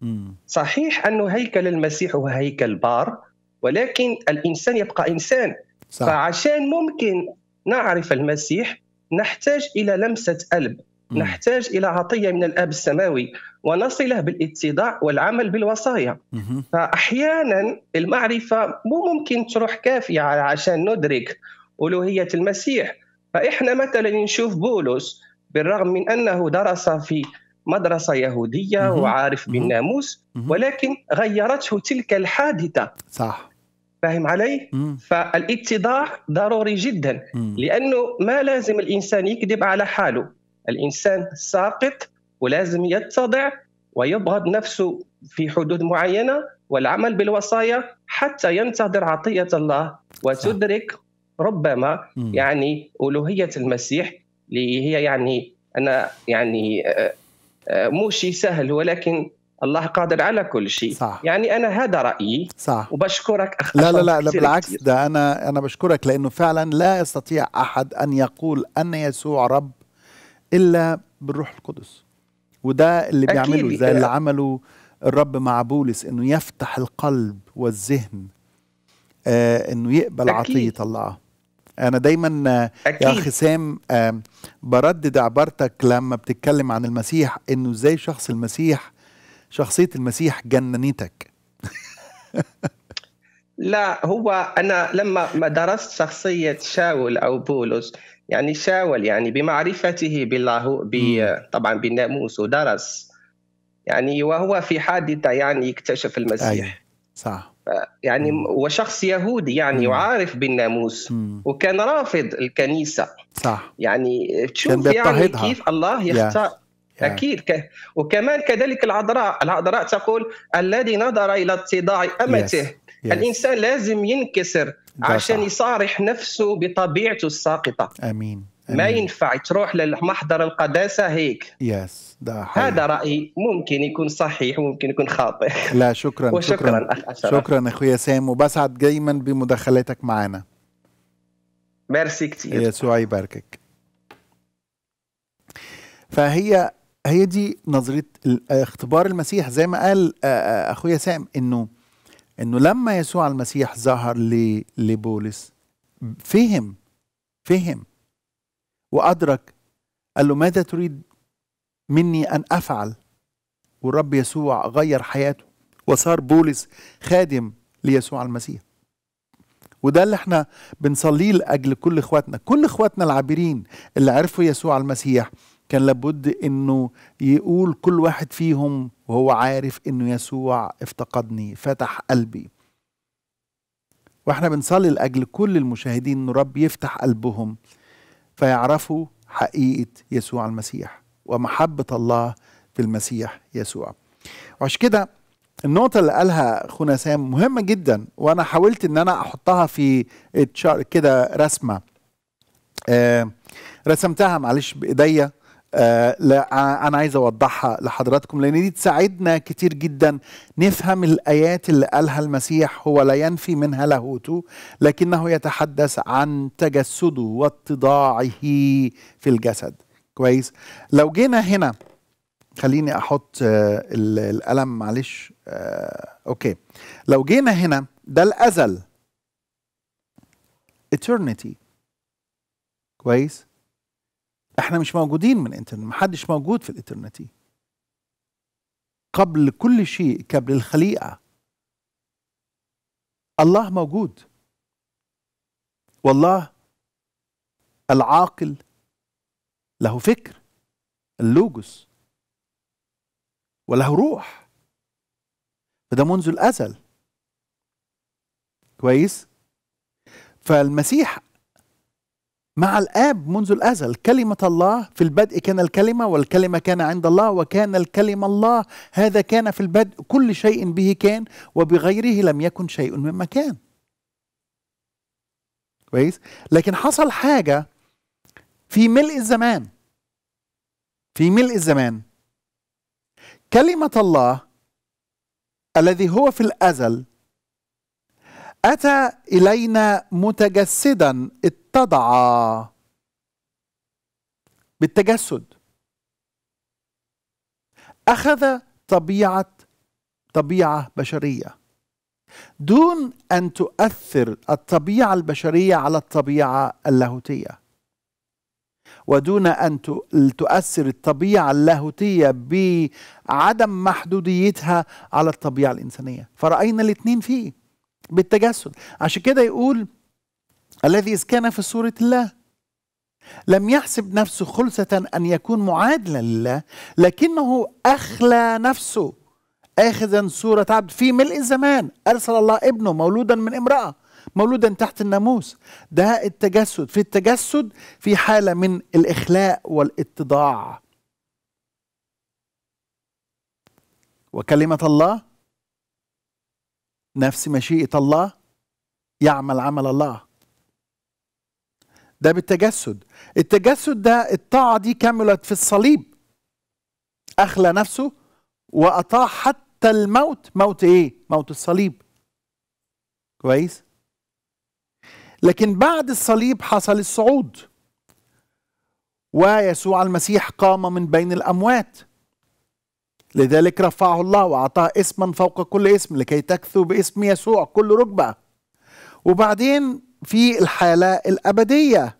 صحيح انه هيكل المسيح هو هيكل بار ولكن الانسان يبقى انسان صح. فعشان ممكن نعرف المسيح نحتاج الى لمسه قلب مم. نحتاج الى عطيه من الاب السماوي ونصله بالاتضاع والعمل بالوصايا مم. فاحيانا المعرفه مو ممكن تروح كافيه عشان ندرك الوهيه المسيح فاحنا مثلا نشوف بولس بالرغم من انه درس في مدرسه يهوديه وعارف بالناموس ولكن غيرته تلك الحادثه صح فاهم علي؟ فالاتضاع ضروري جدا لانه ما لازم الانسان يكذب على حاله الانسان ساقط ولازم يتضع ويبغض نفسه في حدود معينه والعمل بالوصايا حتى ينتظر عطيه الله وتدرك ربما يعني الوهيه المسيح اللي هي يعني انا يعني آه، آه، مو شيء سهل ولكن الله قادر على كل شيء صح. يعني انا هذا رايي صح وبشكرك أخ... لا لا لا, لا بالعكس كتير. ده انا انا بشكرك لانه فعلا لا يستطيع احد ان يقول ان يسوع رب الا بالروح القدس وده اللي بيعمله زي اللي آه. عمله الرب مع بولس انه يفتح القلب والذهن آه انه يقبل أكيد. عطيه الله انا دايما أكيد. يا خسام آه، بردد عبارتك لما بتتكلم عن المسيح انه ازاي شخص المسيح شخصيه المسيح جننتك لا هو انا لما درست شخصيه شاول او بولس يعني شاول يعني بمعرفته بالله طبعا بالناموس ودرس يعني وهو في حادثه يعني اكتشف المسيح أيه. صح يعني وشخص يهودي يعني يعارف بالناموس وكان رافض الكنيسه صح يعني تشوف يعني كيف الله يختار yeah. اكيد ك... وكمان كذلك العذراء العذراء تقول الذي نظر الى اتضاع امته yes. Yes. الانسان لازم ينكسر عشان يصارح نفسه بطبيعته الساقطه امين ما ينفع تروح للمحضر القداسه هيك يس ده حقيقي. هذا رايي ممكن يكون صحيح وممكن يكون خاطئ لا شكرا وشكرا شكرا اخ شكرا اخويا سام وبسعد دايما بمداخلاتك معانا ميرسي كتير يسوع يباركك فهي هي دي نظريه اختبار المسيح زي ما قال اخويا سام انه انه لما يسوع المسيح ظهر لبولس فهم فهم وأدرك قال له ماذا تريد مني أن أفعل والرب يسوع غير حياته وصار بولس خادم ليسوع المسيح وده اللي احنا بنصليه لاجل كل اخواتنا كل اخواتنا العابرين اللي عرفوا يسوع المسيح كان لابد انه يقول كل واحد فيهم وهو عارف انه يسوع افتقدني فتح قلبي واحنا بنصلي لاجل كل المشاهدين ان رب يفتح قلبهم فيعرفوا حقيقة يسوع المسيح ومحبة الله في المسيح يسوع وعشان كده النقطة اللي قالها أخونا سام مهمة جدا وأنا حاولت إن أنا أحطها في كده رسمة آه رسمتها معلش بإيديا آه، لا آه، انا عايز اوضحها لحضراتكم لان دي تساعدنا كتير جدا نفهم الايات اللي قالها المسيح هو لا ينفي منها لاهوته لكنه يتحدث عن تجسده واتضاعه في الجسد كويس لو جينا هنا خليني احط آه، القلم معلش اوكي لو جينا هنا ده الازل eternity كويس احنا مش موجودين من الانترنت محدش موجود في الانترنت قبل كل شيء قبل الخليقه الله موجود والله العاقل له فكر اللوجوس وله روح فده منذ الازل كويس فالمسيح مع الآب منذ الأزل كلمة الله في البدء كان الكلمة والكلمة كان عند الله وكان الكلمة الله هذا كان في البدء كل شيء به كان وبغيره لم يكن شيء مما كان كويس لكن حصل حاجة في ملء الزمان في ملء الزمان كلمة الله الذي هو في الأزل أتى إلينا متجسدا اتضع بالتجسد أخذ طبيعة طبيعة بشرية دون أن تؤثر الطبيعة البشرية على الطبيعة اللاهوتية ودون أن تؤثر الطبيعة اللاهوتية بعدم محدوديتها على الطبيعة الإنسانية فرأينا الاثنين فيه بالتجسد عشان كده يقول الذي إذ كان في صورة الله لم يحسب نفسه خلصة أن يكون معادلا لله لكنه أخلى نفسه آخذا صورة عبد في ملء الزمان أرسل الله ابنه مولودا من امرأة مولودا تحت الناموس ده التجسد في التجسد في حالة من الإخلاء والاتضاع وكلمة الله نفس مشيئة الله يعمل عمل الله ده بالتجسد التجسد ده الطاعة دي كملت في الصليب أخلى نفسه وأطاع حتى الموت موت إيه؟ موت الصليب كويس؟ لكن بعد الصليب حصل الصعود ويسوع المسيح قام من بين الأموات لذلك رفعه الله وأعطاه اسما فوق كل اسم لكي تكثو باسم يسوع كل ركبة وبعدين في الحالة الأبدية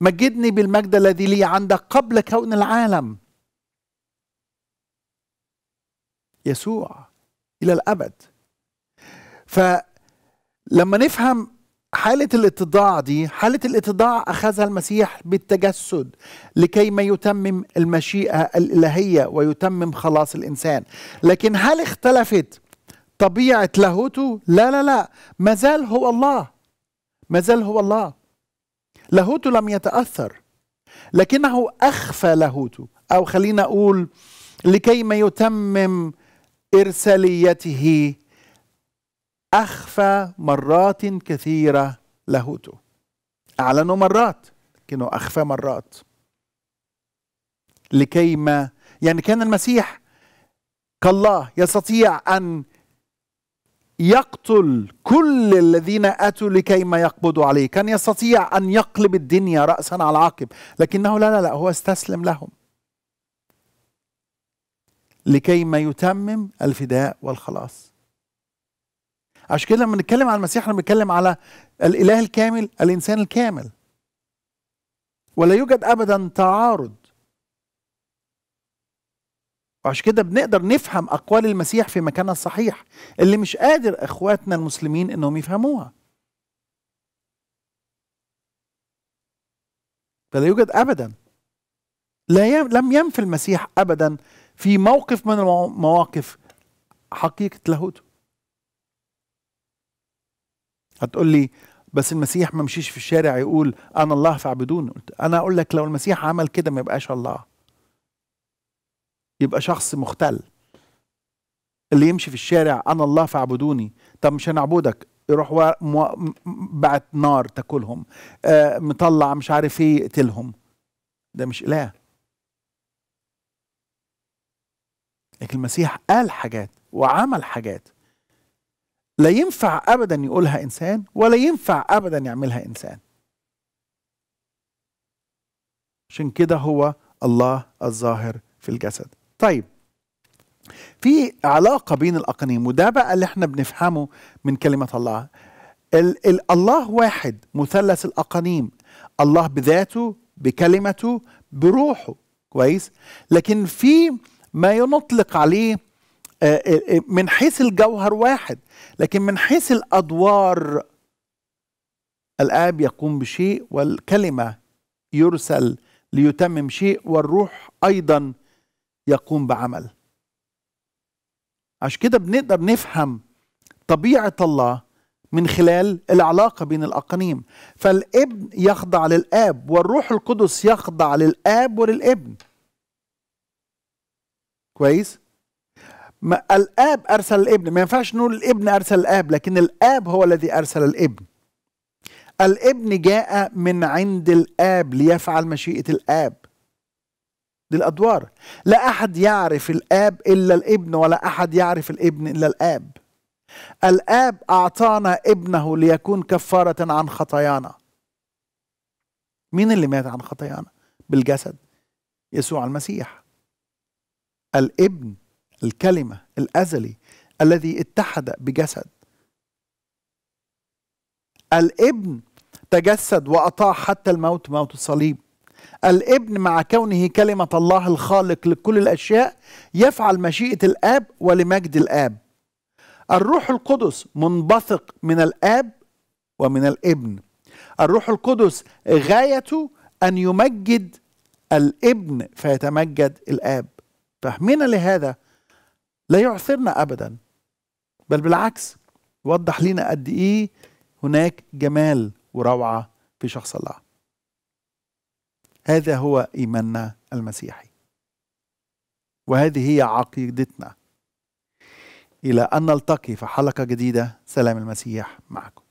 مجدني بالمجد الذي لي عندك قبل كون العالم يسوع إلى الأبد فلما نفهم حالة الاتضاع دي حالة الاتضاع أخذها المسيح بالتجسد لكي ما يتمم المشيئة الإلهية ويتمم خلاص الإنسان لكن هل اختلفت طبيعة لاهوته؟ لا لا لا ما زال هو الله ما زال هو الله لاهوته لم يتأثر لكنه أخفى لاهوته أو خلينا أقول لكي ما يتمم إرساليته أخفى مرات كثيرة لاهوته أعلنه مرات لكنه أخفى مرات لكيما يعني كان المسيح كالله يستطيع أن يقتل كل الذين أتوا لكيما يقبضوا عليه كان يستطيع أن يقلب الدنيا رأسا على عقب لكنه لا لا لا هو استسلم لهم لكيما يتمم الفداء والخلاص عشان كده لما نتكلم عن المسيح احنا بنتكلم على الاله الكامل الانسان الكامل ولا يوجد ابدا تعارض وعشان كده بنقدر نفهم اقوال المسيح في مكانها الصحيح اللي مش قادر اخواتنا المسلمين انهم يفهموها فلا يوجد ابدا لا يم لم ينفي المسيح ابدا في موقف من المواقف حقيقه لاهوته هتقول لي بس المسيح ما مشيش في الشارع يقول انا الله فاعبدوني قلت انا اقول لك لو المسيح عمل كده ما يبقاش الله يبقى شخص مختل اللي يمشي في الشارع انا الله فاعبدوني طب مش هنعبدك يروح بعت نار تاكلهم آه مطلع مش عارف ايه يقتلهم ده مش اله لكن المسيح قال حاجات وعمل حاجات لا ينفع ابدا يقولها انسان ولا ينفع ابدا يعملها انسان عشان كده هو الله الظاهر في الجسد طيب في علاقة بين الأقانيم وده بقى اللي احنا بنفهمه من كلمة الله ال ال الله واحد مثلث الأقانيم الله بذاته بكلمته بروحه كويس لكن في ما ينطلق عليه آه، آه، آه، من حيث الجوهر واحد لكن من حيث الادوار الاب يقوم بشيء والكلمه يرسل ليتمم شيء والروح ايضا يقوم بعمل عشان كده بنقدر نفهم طبيعه الله من خلال العلاقه بين الاقانيم فالابن يخضع للاب والروح القدس يخضع للاب وللابن كويس ما الاب ارسل الابن ما ينفعش نقول الابن ارسل الاب لكن الاب هو الذي ارسل الابن الابن جاء من عند الاب ليفعل مشيئه الاب دي الادوار لا احد يعرف الاب الا الابن ولا احد يعرف الابن الا الاب الاب اعطانا ابنه ليكون كفاره عن خطايانا مين اللي مات عن خطايانا بالجسد يسوع المسيح الابن الكلمة الأزلي الذي اتحد بجسد الابن تجسد وأطاع حتى الموت موت الصليب الابن مع كونه كلمة الله الخالق لكل الأشياء يفعل مشيئة الآب ولمجد الآب الروح القدس منبثق من الآب ومن الابن الروح القدس غايته أن يمجد الابن فيتمجد الآب فهمنا لهذا لا يعثرنا أبدا بل بالعكس يوضح لنا قد إيه هناك جمال وروعة في شخص الله هذا هو إيماننا المسيحي وهذه هي عقيدتنا إلى أن نلتقي في حلقة جديدة سلام المسيح معكم